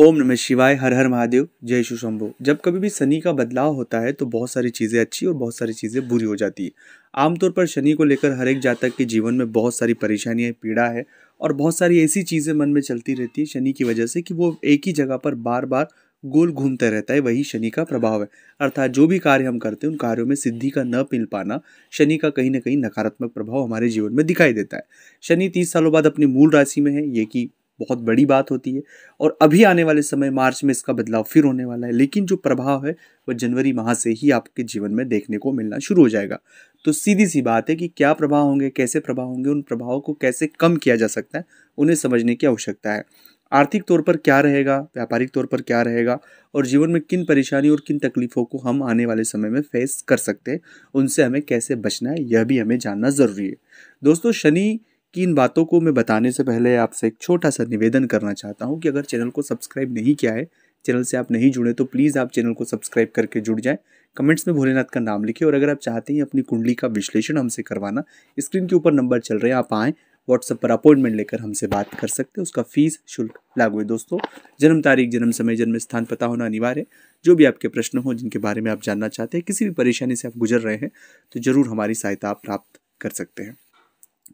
ओम नमः शिवाय हर हर महादेव जय शु शंभु जब कभी भी शनि का बदलाव होता है तो बहुत सारी चीज़ें अच्छी और बहुत सारी चीज़ें बुरी हो जाती है आमतौर पर शनि को लेकर हर एक जातक के जीवन में बहुत सारी परेशानियाँ पीड़ा है और बहुत सारी ऐसी चीज़ें मन में चलती रहती है शनि की वजह से कि वो एक ही जगह पर बार बार गोल घूमते रहता है वही शनि का प्रभाव है अर्थात जो भी कार्य हम करते हैं उन कार्यों में सिद्धि का न मिल पाना शनि का कहीं ना कहीं नकारात्मक प्रभाव हमारे जीवन में दिखाई देता है शनि तीस सालों बाद अपनी मूल राशि में है ये कि बहुत बड़ी बात होती है और अभी आने वाले समय मार्च में इसका बदलाव फिर होने वाला है लेकिन जो प्रभाव है वह जनवरी माह से ही आपके जीवन में देखने को मिलना शुरू हो जाएगा तो सीधी सी बात है कि क्या प्रभाव होंगे कैसे प्रभाव होंगे उन प्रभावों को कैसे कम किया जा सकता है उन्हें समझने की आवश्यकता है आर्थिक तौर पर क्या रहेगा व्यापारिक तौर पर क्या रहेगा और जीवन में किन परेशानी और किन तकलीफ़ों को हम आने वाले समय में फेस कर सकते हैं उनसे हमें कैसे बचना है यह भी हमें जानना ज़रूरी है दोस्तों शनि कि इन बातों को मैं बताने से पहले आपसे एक छोटा सा निवेदन करना चाहता हूँ कि अगर चैनल को सब्सक्राइब नहीं किया है चैनल से आप नहीं जुड़े तो प्लीज़ आप चैनल को सब्सक्राइब करके जुड़ जाएं कमेंट्स में भोलेनाथ का नाम लिखें और अगर आप चाहते हैं अपनी कुंडली का विश्लेषण हमसे करवाना स्क्रीन के ऊपर नंबर चल रहे हैं आप आएँ व्हाट्सएप पर अपॉइंटमेंट लेकर हमसे बात कर सकते हैं उसका फीस शुल्क लागू है दोस्तों जन्म तारीख जन्म समय जन्म स्थान पता होना अनिवार्य है जो भी आपके प्रश्न हो जिनके बारे में आप जानना चाहते हैं किसी भी परेशानी से आप गुजर रहे हैं तो ज़रूर हमारी सहायता आप प्राप्त कर सकते हैं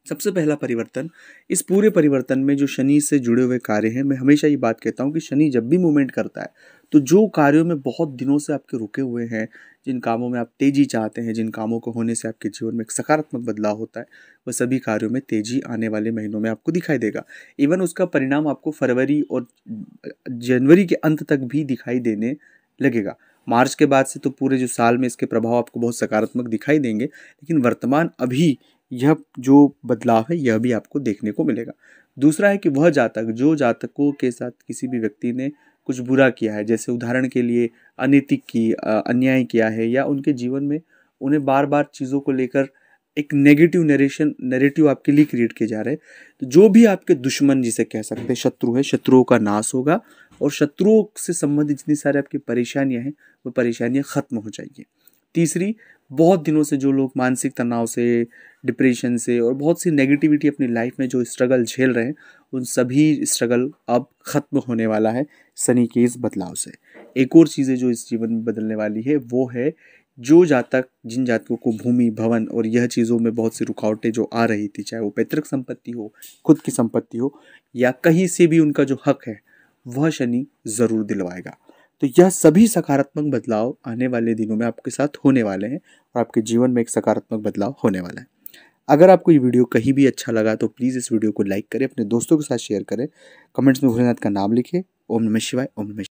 सबसे पहला परिवर्तन इस पूरे परिवर्तन में जो शनि से जुड़े हुए कार्य हैं मैं हमेशा ये बात कहता हूँ कि शनि जब भी मूवमेंट करता है तो जो कार्यों में बहुत दिनों से आपके रुके हुए हैं जिन कामों में आप तेज़ी चाहते हैं जिन कामों को होने से आपके जीवन में एक सकारात्मक बदलाव होता है वह सभी कार्यों में तेज़ी आने वाले महीनों में आपको दिखाई देगा इवन उसका परिणाम आपको फरवरी और जनवरी के अंत तक भी दिखाई देने लगेगा मार्च के बाद से तो पूरे जो साल में इसके प्रभाव आपको बहुत सकारात्मक दिखाई देंगे लेकिन वर्तमान अभी यह जो बदलाव है यह भी आपको देखने को मिलेगा दूसरा है कि वह जातक जो जातकों के साथ किसी भी व्यक्ति ने कुछ बुरा किया है जैसे उदाहरण के लिए अनैतिक की अन्याय किया है या उनके जीवन में उन्हें बार बार चीज़ों को लेकर एक नेगेटिव नरेशन नेगेटिव आपके लिए क्रिएट किए जा रहे हैं तो जो भी आपके दुश्मन जिसे कह सकते हैं शत्रु है शत्रुओं का नाश होगा और शत्रुओं से संबंधित जितनी सारी आपकी परेशानियां हैं वो परेशानियां ख़त्म हो जाएंगी तीसरी बहुत दिनों से जो लोग मानसिक तनाव से डिप्रेशन से और बहुत सी नेगेटिविटी अपनी लाइफ में जो स्ट्रगल झेल रहे हैं उन सभी स्ट्रगल अब ख़त्म होने वाला है शनि के इस बदलाव से एक और चीज़ें जो इस जीवन में बदलने वाली है वो है जो जातक जिन जातकों को भूमि भवन और यह चीज़ों में बहुत सी रुकावटें जो आ रही थी चाहे वो पैतृक संपत्ति हो खुद की संपत्ति हो या कहीं से भी उनका जो हक है वह शनि ज़रूर दिलवाएगा तो यह सभी सकारात्मक बदलाव आने वाले दिनों में आपके साथ होने वाले हैं और आपके जीवन में एक सकारात्मक बदलाव होने वाला है अगर आपको ये वीडियो कहीं भी अच्छा लगा तो प्लीज़ इस वीडियो को लाइक करें अपने दोस्तों के साथ शेयर करें कमेंट्स में भोलेनाथ का नाम लिखें ओम नमः शिवाय ओम नमः